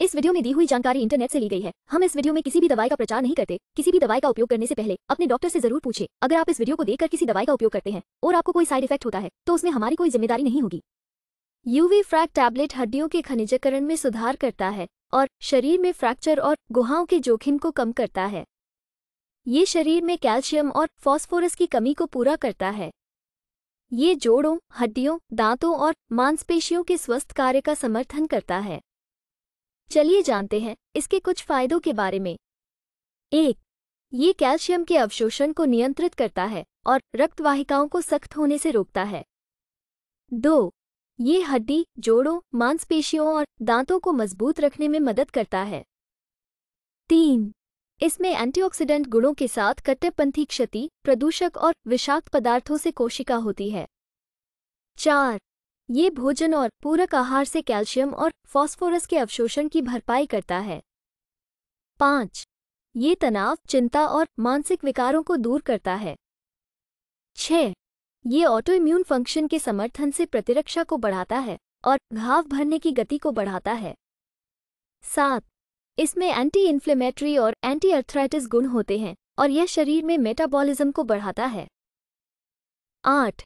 इस वीडियो में दी हुई जानकारी इंटरनेट से ली गई है हम इस वीडियो में किसी भी दवाई का प्रचार नहीं करते किसी भी दवाई का उपयोग करने से पहले अपने डॉक्टर से जरूर पूछे अगर आप इस वीडियो को देखकर किसी दवाई का उपयोग करते हैं और आपको कोई साइड इफेक्ट होता है तो उसमें हमारी कोई जिम्मेदारी नहीं होगी यूवी फ्रैक टैबलेट हड्डियों के खनिजकरण में सुधार करता है और शरीर में फ्रैक्चर और गुहाओं के जोखिम को कम करता है ये शरीर में कैल्शियम और फॉस्फोरस की कमी को पूरा करता है ये जोड़ों हड्डियों दांतों और मांसपेशियों के स्वस्थ कार्य का समर्थन करता है चलिए जानते हैं इसके कुछ फायदों के बारे में एक ये कैल्शियम के अवशोषण को नियंत्रित करता है और रक्तवाहिकाओं को सख्त होने से रोकता है दो ये हड्डी जोड़ों मांसपेशियों और दांतों को मजबूत रखने में मदद करता है तीन इसमें एंटीऑक्सीडेंट गुणों के साथ कट्टरपंथी क्षति प्रदूषक और विषाक्त पदार्थों से कोशिका होती है चार ये भोजन और पूरक आहार से कैल्शियम और फॉस्फोरस के अवशोषण की भरपाई करता है पाँच ये तनाव चिंता और मानसिक विकारों को दूर करता है छ ये ऑटोइम्यून फंक्शन के समर्थन से प्रतिरक्षा को बढ़ाता है और घाव भरने की गति को बढ़ाता है सात इसमें एंटी इन्फ्लेमेटरी और एंटी अर्थराइटिस गुण होते हैं और यह शरीर में मेटाबॉलिज्म को बढ़ाता है आठ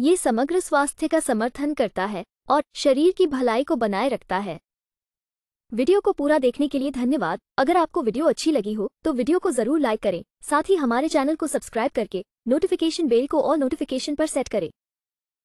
ये समग्र स्वास्थ्य का समर्थन करता है और शरीर की भलाई को बनाए रखता है वीडियो को पूरा देखने के लिए धन्यवाद अगर आपको वीडियो अच्छी लगी हो तो वीडियो को जरूर लाइक करें साथ ही हमारे चैनल को सब्सक्राइब करके नोटिफिकेशन बेल को और नोटिफिकेशन पर सेट करें